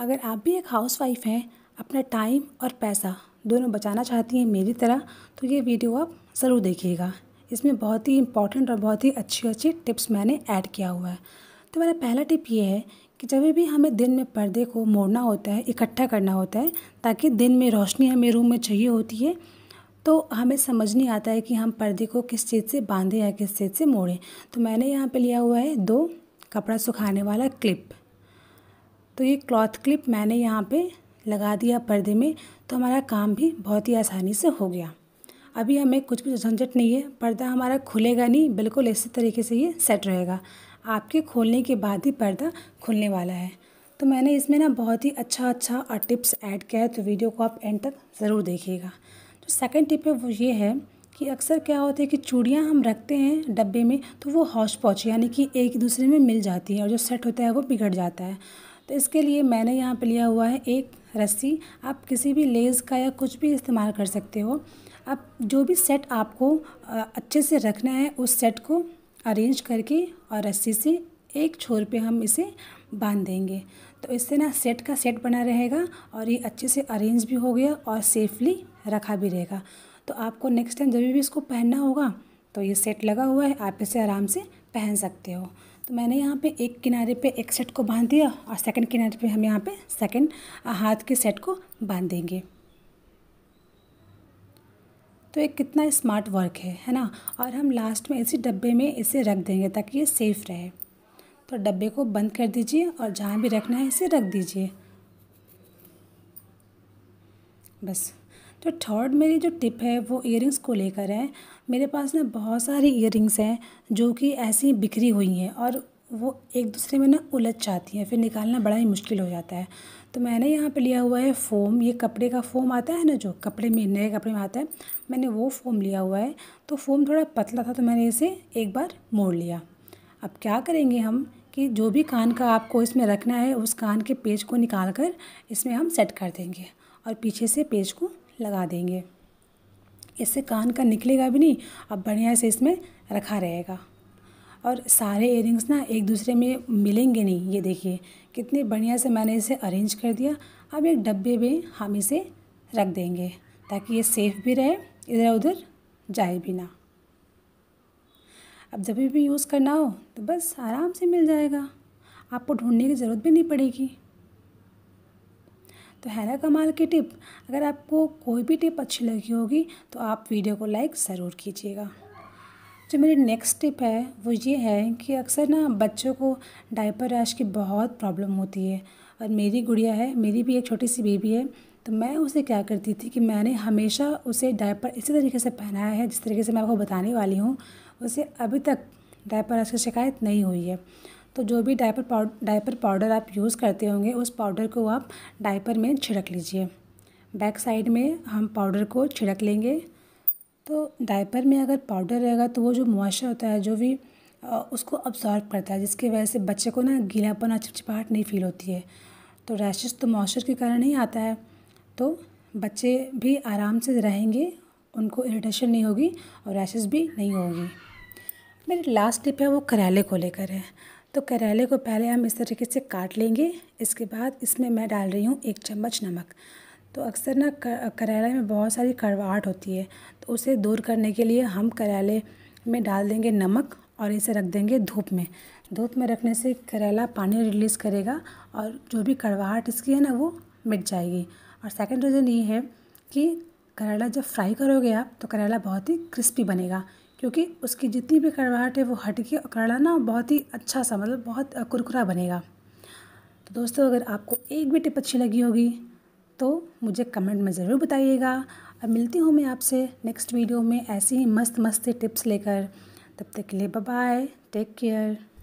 अगर आप भी एक हाउसवाइफ हैं अपना टाइम और पैसा दोनों बचाना चाहती हैं मेरी तरह तो ये वीडियो आप ज़रूर देखिएगा इसमें बहुत ही इंपॉर्टेंट और बहुत ही अच्छी अच्छी टिप्स मैंने ऐड किया हुआ है तो मेरा पहला टिप ये है कि जब भी हमें दिन में पर्दे को मोड़ना होता है इकट्ठा करना होता है ताकि दिन में रोशनी हमें रूम में चाहिए होती है तो हमें समझ नहीं आता है कि हम पर्दे को किस चीज़ से बांधें या किस चीज़ से मोड़ें तो मैंने यहाँ पे लिया हुआ है दो कपड़ा सुखाने वाला क्लिप तो ये क्लॉथ क्लिप मैंने यहाँ पे लगा दिया पर्दे में तो हमारा काम भी बहुत ही आसानी से हो गया अभी हमें कुछ भी झंझट नहीं है पर्दा हमारा खुलेगा नहीं बिल्कुल इसी तरीके से ये सेट रहेगा आपके खोलने के बाद ही पर्दा खुलने वाला है तो मैंने इसमें ना बहुत ही अच्छा अच्छा और टिप्स ऐड किया है तो वीडियो को आप एंड तक ज़रूर देखिएगा तो सेकंड टिप है वो ये है कि अक्सर क्या होता है कि चूड़ियाँ हम रखते हैं डब्बे में तो वो हॉश पॉच यानी कि एक दूसरे में मिल जाती है और जो सेट होता है वो बिगड़ जाता है तो इसके लिए मैंने यहाँ पर लिया हुआ है एक रस्सी आप किसी भी लेस का या कुछ भी इस्तेमाल कर सकते हो आप जो भी सेट आपको अच्छे से रखना है उस सेट को अरेंज करके और रस्सी से एक छोर पे हम इसे बांध देंगे तो इससे ना सेट का सेट बना रहेगा और ये अच्छे से अरेंज भी हो गया और सेफली रखा भी रहेगा तो आपको नेक्स्ट टाइम जब भी इसको पहनना होगा तो ये सेट लगा हुआ है आप इसे आराम से पहन सकते हो तो मैंने यहाँ पे एक किनारे पे एक सेट को बांध दिया और सेकंड किनारे पे हम यहाँ पे सेकंड हाथ के सेट को बांध देंगे तो ये कितना स्मार्ट वर्क है है ना और हम लास्ट में इसी डब्बे में इसे रख देंगे ताकि ये सेफ़ रहे तो डब्बे को बंद कर दीजिए और जहाँ भी रखना है इसे रख दीजिए बस तो थर्ड मेरी जो टिप है वो इयर को लेकर है मेरे पास ना बहुत सारी इयरिंग्स हैं जो कि ऐसी बिखरी हुई हैं और वो एक दूसरे में ना उलझ जाती हैं फिर निकालना बड़ा ही मुश्किल हो जाता है तो मैंने यहाँ पे लिया हुआ है फ़ोम ये कपड़े का फ़ोम आता है ना जो कपड़े में नए कपड़े में आता है मैंने वो फ़ोम लिया हुआ है तो फ़ोम थोड़ा पतला था तो मैंने इसे एक बार मोड़ लिया अब क्या करेंगे हम कि जो भी कान का आपको इसमें रखना है उस कान के पेज को निकाल कर इसमें हम सेट कर देंगे और पीछे से पेज को लगा देंगे इससे कान का निकलेगा भी नहीं अब बढ़िया से इसमें रखा रहेगा और सारे इयरिंग्स ना एक दूसरे में मिलेंगे नहीं ये देखिए कितने बढ़िया से मैंने इसे अरेंज कर दिया अब एक डब्बे में हम इसे रख देंगे ताकि ये सेफ़ भी रहे इधर उधर जाए भी ना अब जब भी यूज़ करना हो तो बस आराम से मिल जाएगा आपको ढूंढने की ज़रूरत भी नहीं पड़ेगी तो है ना कमाल की टिप अगर आपको कोई भी टिप अच्छी लगी होगी तो आप वीडियो को लाइक ज़रूर कीजिएगा जो मेरी नेक्स्ट टिप है वो ये है कि अक्सर ना बच्चों को डायपर रैश की बहुत प्रॉब्लम होती है और मेरी गुड़िया है मेरी भी एक छोटी सी बेबी है तो मैं उसे क्या करती थी कि मैंने हमेशा उसे डायपर इसी तरीके से पहनाया है जिस तरीके से मैं आपको बताने वाली हूँ उसे अभी तक डायपर रैश की शिकायत नहीं हुई है तो जो भी डायपर पाउडर डायपर पाउडर आप यूज़ करते होंगे उस पाउडर को आप डायपर में छिड़क लीजिए बैक साइड में हम पाउडर को छिड़क लेंगे तो डायपर में अगर पाउडर रहेगा तो वो जो मुआशा होता है जो भी उसको अब्सॉर्ब करता है जिसकी वजह से बच्चे को ना गीलापन और चिपचिपाहट नहीं फील होती है तो रैशेस तो मॉइस्चर के कारण ही आता है तो बच्चे भी आराम से रहेंगे उनको इरिटेशन नहीं होगी और रैशेस भी नहीं होगी मेरी लास्ट टिप है वो करेले को लेकर है तो करेले को पहले हम इस तरीके से काट लेंगे इसके बाद इसमें मैं डाल रही हूँ एक चम्मच नमक तो अक्सर ना करेले में बहुत सारी कड़वाहट होती है तो उसे दूर करने के लिए हम करेले में डाल देंगे नमक और इसे रख देंगे धूप में धूप में रखने से करेला पानी रिलीज़ करेगा और जो भी कड़वाहट इसकी है ना वो मिट जाएगी और सेकंड रीज़न ये है कि करेला जब फ्राई करोगे आप तो करेला बहुत ही क्रिस्पी बनेगा क्योंकि उसकी जितनी भी कड़वाहट है वो हट के कड़ा ना बहुत ही अच्छा सा मतलब बहुत कुरकुरा बनेगा तो दोस्तों अगर आपको एक भी टिप अच्छी लगी होगी तो मुझे कमेंट में ज़रूर बताइएगा अब मिलती हूँ मैं आपसे नेक्स्ट वीडियो में ऐसी ही मस्त मस्त टिप्स लेकर तब तक के लिए बाय टेक केयर